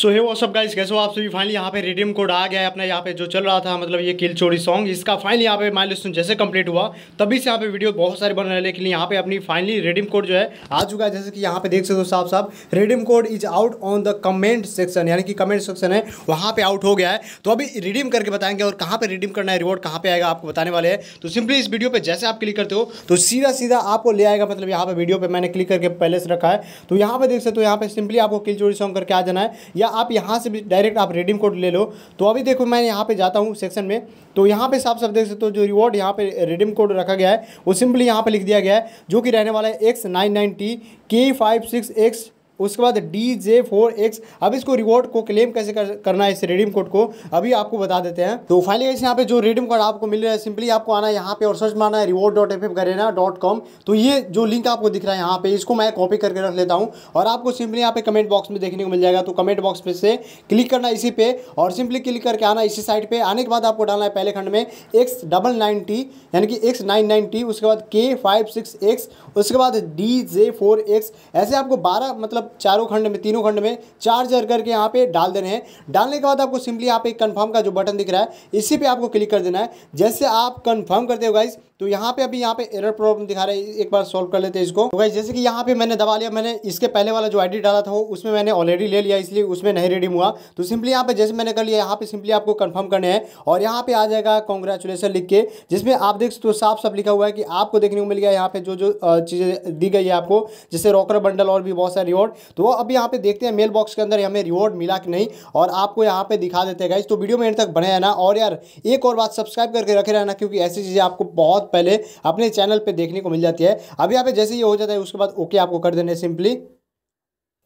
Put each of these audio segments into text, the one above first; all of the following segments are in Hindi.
सो हे वो सब गाइस कैसे हो आप सभी फाइनली यहाँ पे रिडीम कोड आ गया है अपना यहाँ पे जो चल रहा था मतलब ये किल चोरी सॉन्ग इसका फाइनली यहाँ पे माइलस्टोन जैसे कंप्लीट हुआ तभी से यहाँ पे वीडियो बहुत सारे बन रहे हैं लेकिन यहाँ पे अपनी फाइनली रिडीम कोड जो है आ चुका है जैसे कि यहाँ पे देख सकते हो साफ साफ redeem code is out on the comment section यानी कि कमेंट सेक्शन है वहाँ पर आउट हो गया है तो अभी रिडीम करके बताएंगे और कहाँ पर रिडीम करना है रिवॉर्ड कहाँ पर आएगा आपको बताने वाले हैं तो सिंपली इस वीडियो पर जैसे आप क्लिक करते हो तो सीधा सीधा आपको ले आएगा मतलब यहाँ पर वीडियो पर मैंने क्लिक करके पहले से रखा है तो यहाँ पर देख सकते हो यहाँ पर सिंपली आपको किल चोरी सॉन्ग करके आ जाना है या आप यहाँ से भी डायरेक्ट आप रिडीम कोड ले लो तो अभी देखो मैं यहाँ पर जाता हूँ सेक्शन में तो यहाँ पर साफ साफ देख सकते हो जो रिवॉर्ड यहाँ पर रिडीम कोड रखा गया है वो सिंपली यहाँ पर लिख दिया गया है जो कि रहने वाला है X nine nine T K five six X उसके बाद डी जे फोर एक्स अब इसको रिवॉर्ड को क्लेम कैसे कर, करना है इस रिडीम कोड को अभी आपको बता देते हैं तो फाइनली ऐसे यहाँ पे जो रिडीम कोड आपको मिल रहा है सिंपली आपको आना है यहाँ पे और सर्च मारना है reward dot F F Garena dot com तो ये जो लिंक आपको दिख रहा है यहाँ पे इसको मैं कॉपी करके रख लेता हूँ और आपको सिंपली यहाँ पे कमेंट बॉक्स में देखने को मिल जाएगा तो कमेंट बॉक्स में से क्लिक करना इसी पे और सिंपली क्लिक करके आना इसी साइड पर आने के बाद आपको डालना है पहले खंड में एक्स डबल नाइन टी यानी कि एक्स नाइन नाइन टी उसके बाद के फाइव सिक्स एक्स उसके बाद डी जे फोर एक्स ऐसे आपको बारह मतलब चारों खंड में तीनों खंड में चार्जर करके यहाँ पे डाल देने हैं डालने के बाद आपको सिंपली यहाँ पे एक कन्फर्म का जो बटन दिख रहा है इसी पे आपको क्लिक कर देना है जैसे आप कन्फर्म करते हो गाइज तो यहाँ पे अभी यहाँ पे एरर प्रॉब्लम दिखा रहे हैं एक बार सॉल्व कर लेते हैं इसको तो गाइज जैसे कि यहाँ पे मैंने दबा लिया मैंने इसके पहले वाला जो आई डाला था उसमें मैंने ऑलरेडी ले लिया इसलिए उसमें नहीं रेडी हुआ तो सिंपली यहाँ पे जैसे मैंने कर लिया यहाँ पे सिंपली आपको कन्फर्म करने हैं और यहाँ पे आ जाएगा कॉन्ग्रेचुलेसन लिख के जिसमें आप देख सकते हो साफ साफ लिखा हुआ है कि आपको देखने को मिल गया यहाँ पे जो जो चीज़ें दी गई है आपको जैसे रॉकर बंडल और भी बहुत सारे रिवॉर्ड तो अब यहाँ पे देखते हैं मेल बॉक्स के अंदर हमें रिवॉर्ड मिला कि नहीं और आपको यहाँ पे दिखा देते हैं गाइज तो वीडियो में एंड तक बने रहना और यार एक और बात सब्सक्राइब करके रखे रहना क्योंकि ऐसी चीज़ें आपको बहुत पहले अपने चैनल पर देखने को मिल जाती है अब यहाँ पे जैसे ये हो जाता है उसके बाद ओके आपको कर देना सिंपली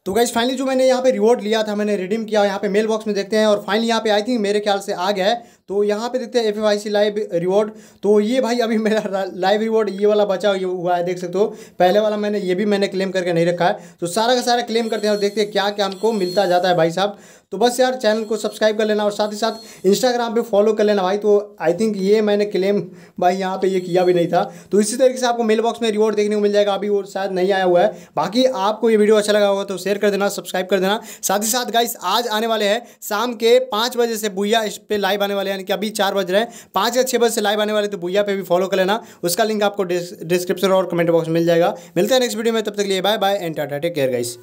तो गाइज फाइनली जो मैंने यहाँ पे रिवॉर्ड लिया था मैंने रिडीम किया यहाँ पे मेल बॉक्स में देखते हैं और फाइनली यहाँ पे आई थिंक मेरे ख्याल से आ गया है तो यहाँ पे देखते हैं F I C live reward तो ये भाई अभी मेरा लाइव रिवॉर्ड ये वाला बचा हुआ है देख सकते हो पहले वाला मैंने ये भी मैंने क्लेम करके नहीं रखा है तो सारा का सारा क्लेम करते हैं और देखते हैं क्या क्या हमको मिलता जाता है भाई साहब तो बस यार चैनल को सब्सक्राइब कर लेना और साथ ही साथ इंस्टाग्राम पे फॉलो कर लेना भाई तो आई थिंक ये मैंने क्लेम भाई यहाँ पे ये किया भी नहीं था तो इसी तरीके से आपको मेल बॉक्स में रिवॉर्ड देखने को मिल जाएगा अभी वो शायद नहीं आया हुआ है बाकी आपको ये वीडियो अच्छा लगा होगा तो शेयर कर देना सब्सक्राइब कर देना साथ ही साथ गाइस आज आने वाले हैं शाम के पाँच बजे से बुया इस पर लाइव आने वाले हैं यानी कि अभी चार बज रहे हैं पाँच या छः बजे से लाइव आने वाले तो भूया पे भी फॉलो कर लेना उसका लिंक आपको डिस्क्रिप्शन और कमेंट बॉक्स में मिल जाएगा मिलते हैं नेक्स्ट वीडियो में तब तक लिए bye bye and tata take care guys